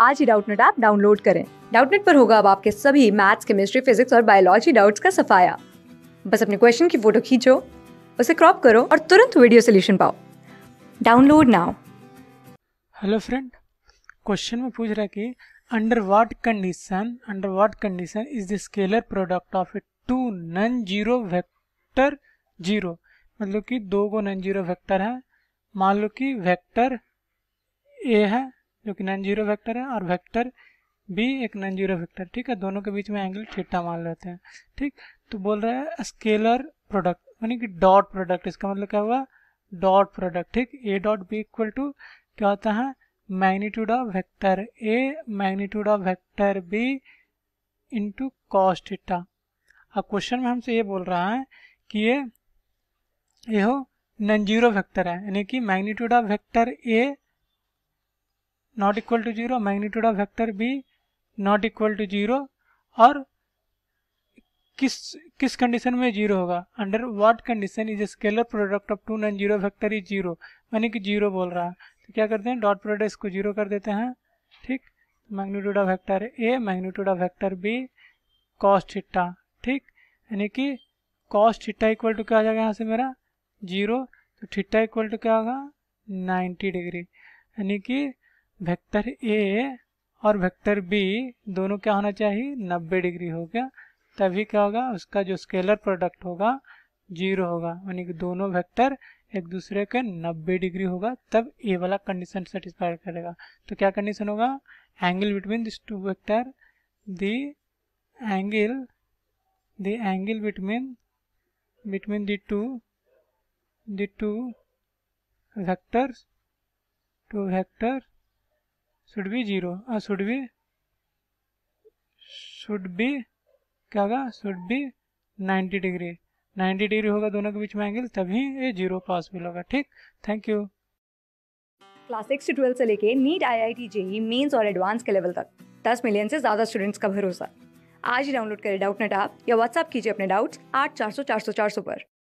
आज ही Doubtnut app download करें डाउटनेट पर होगा अब आपके सभी मैथ्स केमिस्ट्री फिजिक्स और बायोलॉजी डाउट्स का सफाया बस अपने क्वेश्चन की फोटो खींचो उसे क्रॉप करो और तुरंत वीडियो सोल्यूशन पाओ download now hello friend question में पूछ रहा है कि under what condition under what condition is the scalar product of a two non zero vector zero मतलब कि दो को नन जीरो वेक्टर है मान लो कि वेक्टर ए है जो कि नॉन जीरो वैक्टर है और वैक्टर भी एक नॉन जीरो वैक्टर ठीक है दोनों के बीच में एंगल थीटा मान लेते हैं ठीक तो बोल रहा है स्केलर प्रोडक्ट यानी कि डॉट प्रोडक्ट इसका मतलब क्या हुआ डॉट प्रोडक्ट ठीक A dot B equal to क्या होता है magnitude of vector A magnitude of vector B into cos theta अब क्वेश्चन में हमसे ये बोल रहा है कि ये ये हो नन जीरो वैक्टर है यानी कि magnitude of vector A not equal to zero magnitude of vector B not equal to zero और किस किस कंडीशन में जीरो होगा under what condition is scalar product of two non zero vector is zero यानी कि zero बोल रहा है तो क्या करते हैं डॉट प्रोडक्ट इसको जीरो कर देते हैं ठीक magnitude of vector A magnitude of vector B cos theta ठीक यानी कि कॉस्ट हिट्टा इक्वल टू क्या आ जाएगा यहाँ से मेरा जीरो तो ठिट्टा इक्वल टू क्या होगा नाइन्टी डिग्री यानी कि वेक्टर ए और वेक्टर बी दोनों क्या होना चाहिए 90 डिग्री हो गया तभी क्या होगा उसका जो स्केलर प्रोडक्ट होगा जीरो होगा यानी कि दोनों वेक्टर एक दूसरे के 90 डिग्री होगा तब ए वाला कंडीशन सेटिस्फाई करेगा तो क्या कंडीशन होगा angle between this two vector the angle the angle between between the two the two vectors two vectors should be 0 uh, ah, should be should be क्या होगा शुड बी 90 डिग्री 90 डिग्री होगा दोनों के बीच में angle तभी ये zero possible होगा ठीक थैंक यू क्लास सिक्स से ट्वेल्थ से लेके NEET I I T JEE mains और एडवांस के लेवल तक 10 मिलियन से ज़्यादा स्टूडेंट्स का भरोसा आज ही डाउनलोड करें डाउट नेट आप या व्हाट्सअप कीजिए अपने डाउट्स आठ चार सौ चार सौ चार सौ पर